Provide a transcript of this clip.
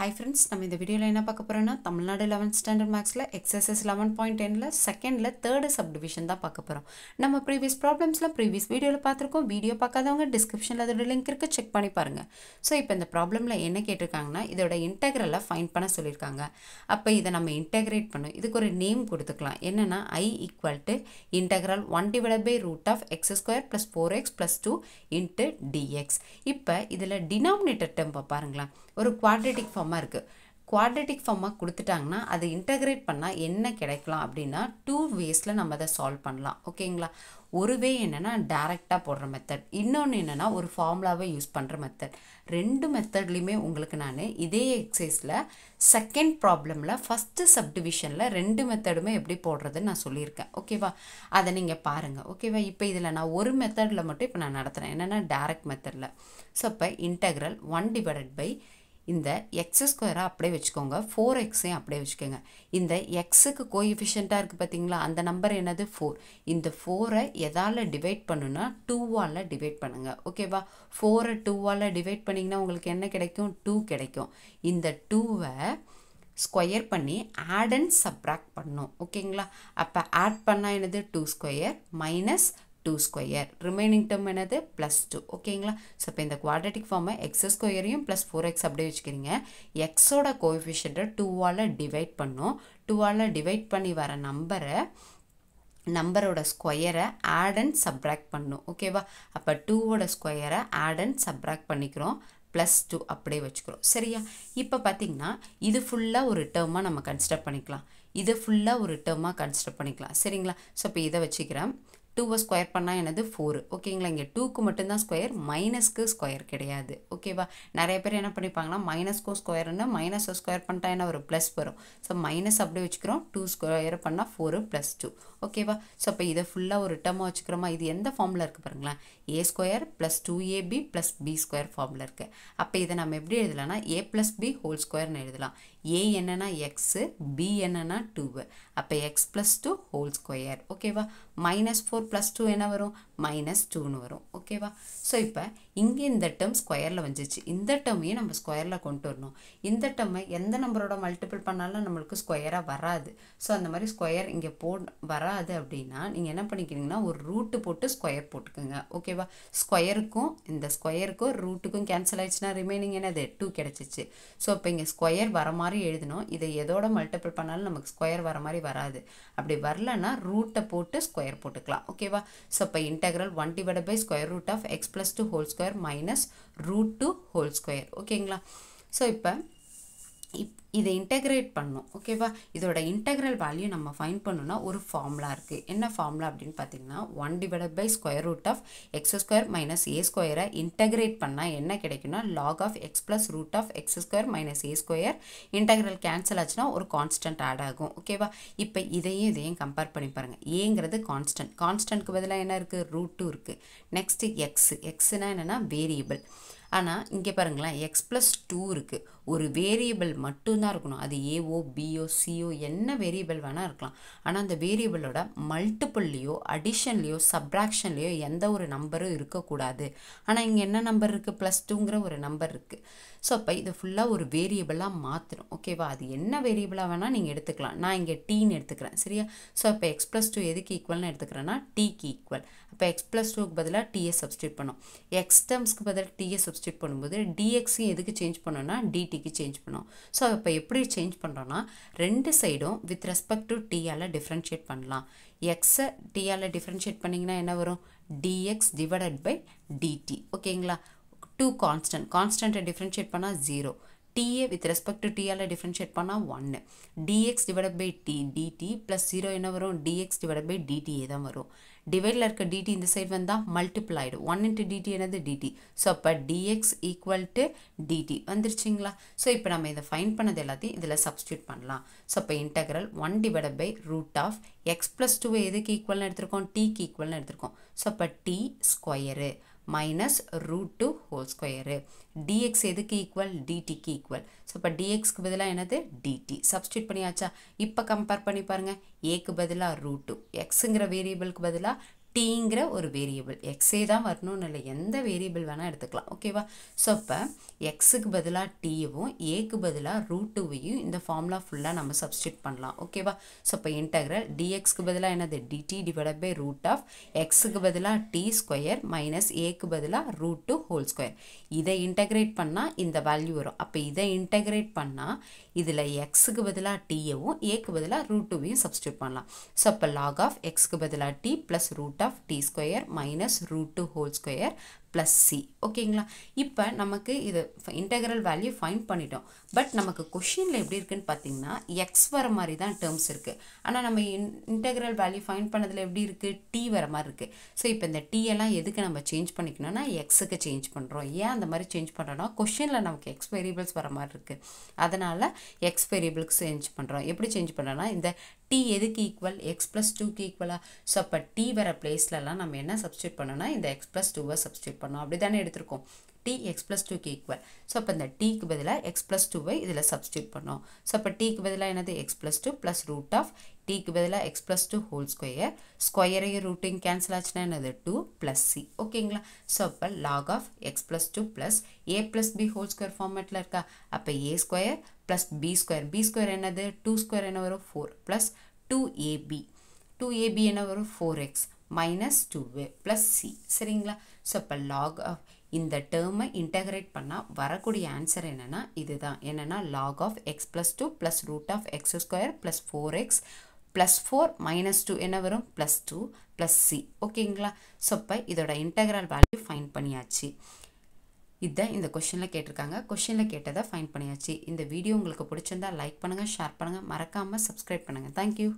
hi friends நம்ம இந்த வீடியோவில் என்ன பார்க்க போகிறோன்னா தமிழ்நாடு லெவன்த் ஸ்டாண்டர்ட் மேக்ஸில் எக்ஸசைஸ் லெவன் பாயிண்ட் டெனில் செகண்டில் தேர்டு சப் டிவிஷன் தான் பார்க்க போகிறோம் நம்ம ப்ரீவியஸ் ப்ராப்ளம்ஸ்லாம் ப்ரீவியஸ் வீடியோவில் பார்த்துருக்கோம் வீடியோ பார்க்காதவங்க டிஸ்கிரிப்ஷனில் அதோட லிங்க் இருக்குது செக் பண்ணி பாருங்கள் ஸோ இப்போ இந்த ப்ராப்ளமில் என்ன கேட்டிருக்காங்கன்னா இதோட இன்டெக்ரலை ஃபைன் பண்ண சொல்லியிருக்காங்க அப்போ இதை நம்ம இன்டெகிரேட் பண்ணும் இதுக்கு ஒரு நேம் கொடுத்துக்கலாம் என்னென்னா I equal to integral one divide by root of x square plus four x plus two into dx இப்போ இதில் டினாமினேட்டர் டெம்பை பாருங்களேன் ஒரு குவாட்ரேட்டிக் ஃபார்ம் ஃபார்மாக இருக்குது குவாட்ரட்டிக் ஃபார்மாக கொடுத்துட்டாங்கன்னா அதை இன்டகிரேட் பண்ணால் என்ன கிடைக்கலாம் அப்படின்னா டூ வேஸில் நம்ம அதை சால்வ் பண்ணலாம் ஓகேங்களா ஒரு வே என்னென்னா டேரெக்டாக போடுற மெத்தட் இன்னொன்று என்னென்னா ஒரு ஃபார்முலாவை யூஸ் பண்ணுற மெத்தட் ரெண்டு மெத்தட்லேயுமே உங்களுக்கு நான் இதே எக்ஸசைஸில் செகண்ட் ப்ராப்ளமில் ஃபஸ்ட்டு சப்டிவிஷனில் ரெண்டு மெத்தடுமே எப்படி போடுறதுன்னு நான் சொல்லியிருக்கேன் ஓகேவா அதை நீங்கள் பாருங்கள் ஓகேவா இப்போ இதில் நான் ஒரு மெத்தடில் மட்டும் இப்போ நான் நடத்துகிறேன் என்னென்னா டேரக்ட் மெத்தடில் ஸோ இப்போ இன்டெக்ரல் ஒன் டிவைடட் பை இந்த எக்ஸ் ஸ்கொயரை அப்படியே வச்சுக்கோங்க ஃபோர் எக்ஸையும் அப்படியே வச்சுக்கோங்க இந்த எக்ஸுக்கு கோஎஃபிஷியண்ட்டாக இருக்குது பார்த்தீங்களா அந்த நம்பர் என்னது ஃபோர் இந்த ஃபோரை எதால் டிவைட் பண்ணுன்னா டூவால் டிவைட் பண்ணுங்கள் ஓகேவா ஃபோரை டூவால் டிவைட் பண்ணிங்கன்னா உங்களுக்கு என்ன கிடைக்கும் டூ கிடைக்கும் இந்த டூவை ஸ்கொயர் பண்ணி ஆட் அண்ட் சப்ராக்ட் பண்ணும் ஓகேங்களா அப்போ ஆட் பண்ணால் என்னது two square minus two square remaining term என்னது ப்ளஸ் டூ ஓகேங்களா ஸோ இப்போ இந்த குவாட்ரட்டிக் ஃபார்மை எக்ஸ் ஸ்கொயரையும் ப்ளஸ் ஃபோர் எக்ஸ் அப்படியே வச்சுக்கிறீங்க எக்ஸோட கோஎஃபிஷியண்ட்டை டூவால் டிவைட் பண்ணும் டூவால் டிவைட் பண்ணி வர நம்பரை நம்பரோட ஸ்கொயரை ஆட் அண்ட் சப்ராக்ட் பண்ணும் ஓகேவா அப்போ டூவோட ஸ்கொயரை ஆட் அண்ட் சப்ராக்ட் பண்ணிக்கிறோம் ப்ளஸ் டூ அப்படியே வச்சுக்கிறோம் சரியா இப்போ பார்த்தீங்கன்னா இது ஃபுல்லாக ஒரு டேர்மாக நம்ம கன்சிடர் பண்ணிக்கலாம் இதை ஃபுல்லாக ஒரு டேர்மாக கன்சிடர் பண்ணிக்கலாம் சரிங்களா ஸோ இப்போ இதை வச்சுக்கிறேன் டூவை ஸ்கொயர் பண்ணால் எனது ஃபோர் ஓகேங்களா இங்கே டூக்கு மட்டும்தான் ஸ்கொயர் மைனஸ்க்கு ஸ்கொயர் கிடையாது ஓகேவா நிறைய பேர் என்ன பண்ணிப்பாங்கன்னா மைனஸ்க்கும் ஸ்கொயர்னு மைனஸை ஸ்கொயர் பண்ணிட்டா என்ன ஒரு ப்ளஸ் வரும் ஸோ மைனஸ் அப்படியே வச்சுக்கிறோம் டூ ஸ்கொயர் பண்ணால் ஃபோரு ப்ளஸ் டூ ஓகேவா ஸோ அப்போ இதை ஃபுல்லாக ஒரு டேர்மாக வச்சுக்கிறோமா இது எந்த ஃபார்மில் இருக்குது பாருங்களேன் a square plus two ab plus b square ஃபார்மில் இருக்குது அப்போ இதை நம்ம எப்படி எழுதலாம்னா ஏ ப்ளஸ் பி ஹோல் ஸ்கொயர்னு எழுதலாம் ஏ என்னன்னா எக்ஸு பி என்னன்னா டூவு அப்போ x plus two whole square ஓகேவா மைனஸ் ஃபோர் ப்ளஸ் டூ என்ன வரும் மைனஸ் டூன்னு வரும் ஓகேவா ஸோ இப்போ இங்கே இந்த டேர்ம் ஸ்கொயரில் வந்துச்சு இந்த டேர்மையும் நம்ம ஸ்கொயரில் கொண்டு வரணும் இந்த டேர்மை எந்த நம்பரோட மல்டிபிள் பண்ணாலும் நம்மளுக்கு ஸ்கொயராக வராது ஸோ அந்த மாதிரி ஸ்கொயர் இங்கே போ வராது அப்படின்னா நீங்கள் என்ன பண்ணிக்கிறீங்கன்னா ஒரு ரூட்டு போட்டு ஸ்கொயர் போட்டுக்கோங்க ஓகேவா ஸ்கொயருக்கும் இந்த ஸ்கொயருக்கும் ரூட்டுக்கும் கேன்சல் ஆயிடுச்சுன்னா ரிமைனிங் என்னது டூ கிடச்சிச்சு ஸோ இப்போ இங்கே ஸ்கொயர் வர மாதிரி எழுதணும் இதை எதோட மல்டிபிள் பண்ணாலும் நமக்கு ஸ்கொயர் வர மாதிரி வராது அப்படி வரலன்னா ரூட்டை போட்டு ஸ்கொயர் போட்டுக்கலாம் ஓகேவா ஸோ இப்போ integral one divide by square root of x plus two whole square minus root two whole square ஓகேங்களா ஸோ இப்போ இப் இதை இன்டெக்ரேட் பண்ணும் ஓகேவா இதோட இன்டெக்ரல் வேல்யூ நம்ம ஃபைன் பண்ணணும்னா ஒரு ஃபார்முலா இருக்குது என்ன ஃபார்முலா அப்படின்னு பார்த்தீங்கன்னா one divided by square root of x square minus a ஸ்கொயரை இன்டகிரேட் பண்ணால் என்ன கிடைக்கும்னா log of x plus root of x square minus a square integral cancel ஆச்சுன்னா ஒரு கான்ஸ்டன்ட் ஆட் ஆகும் ஓகேவா இப்போ இதையும் இதையும் கம்பேர் பண்ணி பாருங்கள் ஏங்கிறது கான்ஸ்டன்ட் கான்ஸ்டன்ட்க்கு பதிலாக என்ன இருக்குது ரூட் டூ இருக்குது நெக்ஸ்ட்டு எக்ஸ் எக்ஸ்னால் என்னென்னா வேரியபிள் ஆனால் இங்கே பாருங்களேன் எக்ஸ் ப்ளஸ் டூ இருக்குது ஒரு வேரியபிள் மட்டும்தான் இருக்கணும் அது ஏஓ பிஓ சிஓ என்ன வேரியபிள் வேணால் இருக்கலாம் ஆனால் அந்த வேரியபிளோட மல்டிப்புள்லேயோ அடிஷன்லேயோ சப்ராக்ஷன்லேயோ எந்த ஒரு நம்பரும் இருக்கக்கூடாது ஆனால் இங்கே என்ன நம்பர் இருக்குது ப்ளஸ் டூங்கிற ஒரு நம்பர் இருக்குது ஸோ அப்போ இதை ஃபுல்லாக ஒரு வேரியபிளாக மாற்றணும் ஓகேவா அது என்ன வேரியபிளாக வேணால் நீங்கள் எடுத்துக்கலாம் நான் இங்கே டீன்னு எடுத்துக்கிறேன் சரியா ஸோ அப்போ எக்ஸ் ப்ளஸ் டூ எதுக்கு ஈக்குவல்னு எடுத்துக்கிறேன்னா டீக்கு ஈக்குவல் அப்போ எக்ஸ் ப்ளஸ் டூக்கு பதிலாக டிஎஸ் சப்ஸ்டியூட் பண்ணோம் எக்ஸ் டேர்ம்ஸ்க்கு பதிலாக டிஎஸ் சப்ஸ்டியூட் பண்ணும்போது டிஎக்ஸையும் எதுக்கு சேஞ்ச் பண்ணோன்னா டிடிக்கு சேஞ்ச் பண்ணோம் ஸோ இப்போ எப்படி சேஞ்ச் பண்ணுறோன்னா ரெண்டு சைடும் வித் ரெஸ்பெக்ட் டு டியால் டிஃப்ரென்ஷியேட் பண்ணலாம் எக்ஸை டியால் டிஃப்ரென்ஷியேட் பண்ணிங்கன்னா என்ன வரும் டிஎக்ஸ் டிவைடட் பை டிடி ஓகேங்களா டூ கான்ஸ்டன்ட் கான்ஸ்டண்ட்டை டிஃப்ரென்ஷியேட் பண்ணால் zero da with respect to டியால் டிஃப்ரென்ஷியேட் பண்ணால் ஒன்று dx divide by d dt plus zero என்ன வரும் டிஎக்ஸ் டிவைட் பை டிடிஏ தான் வரும் டிவைடில் இருக்க டிடி இந்த சைடு வந்தால் மல்டிபிள் ஆகிடும் ஒன் இன்ட்டு டிடி என்னது டிடி ஸோ அப்போ டிஎக்ஸ் ஈக்குவல் டு டிடி வந்துருச்சிங்களா ஸோ இப்போ நம்ம இதை ஃபைன் பண்ணது எல்லாத்தையும் இதில் சப்ஸ்டியூட் பண்ணலாம் ஸோ இப்போ integral one divide by root of x plus two எதுக்கு ஈக்குவல்னு எடுத்திருக்கோம் டிக்கு ஈக்குவல்னு எடுத்திருக்கோம் ஸோ அப்போ t square minus root two whole square dx எதுக்கு ஈக்குவல் டிடிக்கு ஈக்குவல் ஸோ இப்போ டிஎக்ஸ்க்கு பதிலாக என்னது டிடி சப்ஸ்டியூட் பண்ணியாச்சா இப்போ கம்பேர் பண்ணி பாருங்கள் ஏக்கு பதிலாக ரூட் டூ எக்ஸுங்கிற வேரியபிளுக்கு பதிலாக டிங்கிற ஒரு வேரியபிள் எக்ஸே தான் வரணும்னு இல்லை எந்த வேரியபிள் வேணால் எடுத்துக்கலாம் ஓகேவா ஸோ இப்போ எக்ஸுக்கு பதிலாக டீயவும் ஏக்கு பதிலாக ரூட் டூவையும் இந்த ஃபார்முலா ஃபுல்லாக நம்ம சப்ஸ்டியூட் பண்ணலாம் ஓகேவா ஸோ இப்போ இன்டகிரல் டிஎக்ஸ்க்கு பதிலாக என்னது dt divide by root of எக்ஸுக்கு பதிலாக டி ஸ்கொயர் மைனஸ் ஏக்கு பதிலாக ரூட் டூ ஹோல் ஸ்கொயர் இதை இன்டகிரேட் பண்ணால் இந்த வேல்யூ வரும் அப்போ இதை இன்டகிரேட் பண்ணால் இதில் எக்ஸுக்கு பதிலாக டீயவும் ஏக்கு பதிலாக ரூட் டூவையும் சப்ஸ்டியூட் பண்ணலாம் ஸோ இப்போ லாக் ஆஃப் எக்ஸுக்கு பதிலாக t plus root of of t square minus root 2 whole square plus c ஓகேங்களா இப்போ நமக்கு இது இன்டெகரல் வேல்யூ ஃபைன் பண்ணிட்டோம் பட் நமக்கு கொஷினில் எப்படி இருக்குதுன்னு பார்த்தீங்கன்னா எக்ஸ் வர மாதிரி தான் டேர்ம்ஸ் இருக்குது ஆனால் நம்ம இன் இன்டெகரல் வேல்யூ ஃபைன் பண்ணதில் எப்படி இருக்குது டி வர மாதிரி இருக்குது ஸோ இப்போ இந்த டீயெல்லாம் எதுக்கு நம்ம சேஞ்ச் பண்ணிக்கணும்னா எக்ஸுக்கு சேஞ்ச் பண்ணுறோம் ஏன் அந்த மாதிரி சேஞ்ச் பண்ணுறோன்னா கொஷினில் நமக்கு எக்ஸ் வேரியபிள்ஸ் வர மாதிரி இருக்குது அதனால் எக்ஸ் வேரியபிளுக்கு சேஞ்ச் பண்ணுறோம் எப்படி சேஞ்ச் பண்ணுறோன்னா இந்த டி எதுக்கு ஈக்குவல் எக்ஸ் ப்ளஸ் டூக்கு ஈக்குவலாக ஸோ அப்போ டி வர பிளேஸ்லலாம் நம்ம என்ன சப்ஸ்டியூட் பண்ணோன்னா இந்த எக்ஸ் ப்ளஸ் டூவை சப்ஸ்டியூட் பண்ணோம் பண்ணோம் அப்படி தானே எடுத்திருக்கோம் டி எக்ஸ் ப்ளஸ் டூக்கு ஈக்குவல் ஸோ அப்போ இந்த டீக்கு பதிலாக எக்ஸ் ப்ளஸ் டூவை இதில் சப்ஸ்டியூட் பண்ணோம் ஸோ அப்போ டீக்கு பதிலாக என்னது x plus two plus root of டீக்கு பதிலாக x plus two whole square ஸ்கொயரையும் ரூட்டையும் கேன்சல் ஆச்சுன்னா என்னது டூ ப்ளஸ் சி ஓகேங்களா ஸோ அப்போ log of x plus two plus a plus b whole square ஃபார்மேட்டில் இருக்கா அப்போ a square plus b square b square என்னது டூ ஸ்கொயர் என்ன வரும் four plus two ab two ab என்ன வரும் four x minus two plus c சரிங்களா so இப்போ லாக் ஆஃப் இந்த டேர்மை இன்டகிரேட் பண்ணால் வரக்கூடிய ஆன்சர் என்னென்னா இதுதான் என்னென்னா log of x plus two plus root of x square plus four x plus four minus two என்ன வரும் ப்ளஸ் டூ ப்ளஸ் சி ஓகேங்களா ஸோ இப்போ இதோட இன்டகிரல் வேல்யூ ஃபைன் பண்ணியாச்சு இதுதான் இந்த கொஷனில் கேட்டிருக்காங்க கொஷனில் கேட்டதை ஃபைன் பண்ணியாச்சு இந்த வீடியோ உங்களுக்கு பிடிச்சிருந்தா லைக் பண்ணுங்கள் ஷேர் பண்ணுங்கள் மறக்காமல் சப்ஸ்கிரைப் பண்ணுங்கள் தேங்க்யூ